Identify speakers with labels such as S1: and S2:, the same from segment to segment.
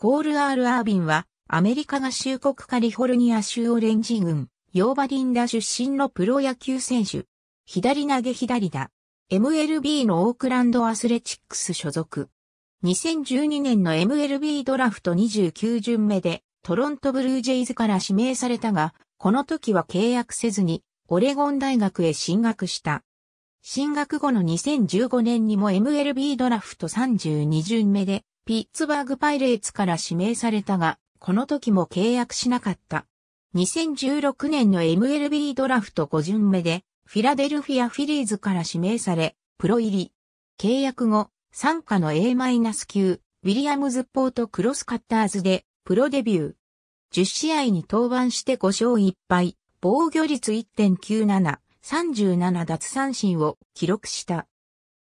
S1: コール・アール・アービンは、アメリカ合衆国カリフォルニア州オレンジ郡、ヨーバリンダ出身のプロ野球選手。左投げ左打。MLB のオークランドアスレチックス所属。2012年の MLB ドラフト29巡目でトロントブルージェイズから指名されたが、この時は契約せずにオレゴン大学へ進学した。進学後の2015年にも MLB ドラフト32巡目でピッツバーグパイレーツから指名されたが、この時も契約しなかった。2016年の MLB ドラフト5巡目で、フィラデルフィアフィリーズから指名され、プロ入り。契約後、参加の A- 級、ウィリアムズポートクロスカッターズで、プロデビュー。10試合に登板して5勝1敗、防御率1.97、37奪三振を記録した。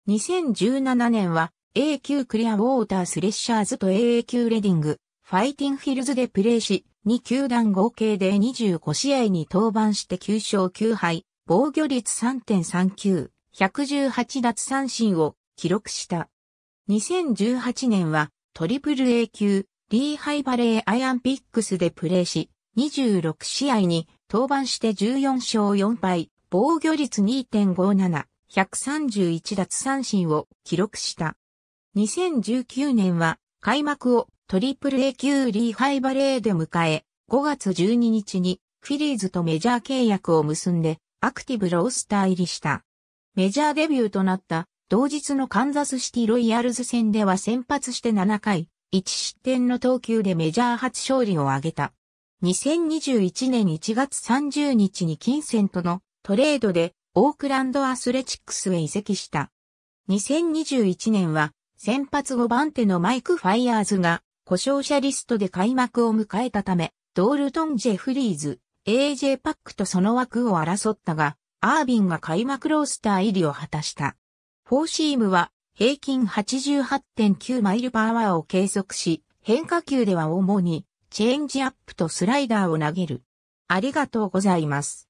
S1: 2017年は A 級クリアウォータースレッシャーズと AA 級レディング、ファイティンフィルズでプレーし、2球団合計で25試合に登板して9勝9敗、防御率3.39、118奪三振を記録した。2018年はトリプル A 級、リーハイバレーアイアンピックスでプレーし、26試合に登板して14勝4敗、防御率2.57、131奪三振を記録した。2019年は開幕をトリプル A 級リーハイバレーで迎え、5月12日にフィリーズとメジャー契約を結んでアクティブロースター入りした。メジャーデビューとなった同日のカンザスシティロイヤルズ戦では先発して7回、1失点の投球でメジャー初勝利を挙げた。2021年1月30日に金銭とのトレードでオークランドアスレチックスへ移籍した。2021年は先発5番手のマイク・ファイヤーズが、故障者リストで開幕を迎えたため、ドールトン・ジェフリーズ、AJ パックとその枠を争ったが、アービンが開幕ロースター入りを果たした。フォーシームは、平均88.9マイルパワーを計測し、変化球では主に、チェンジアップとスライダーを投げる。ありがとうございます。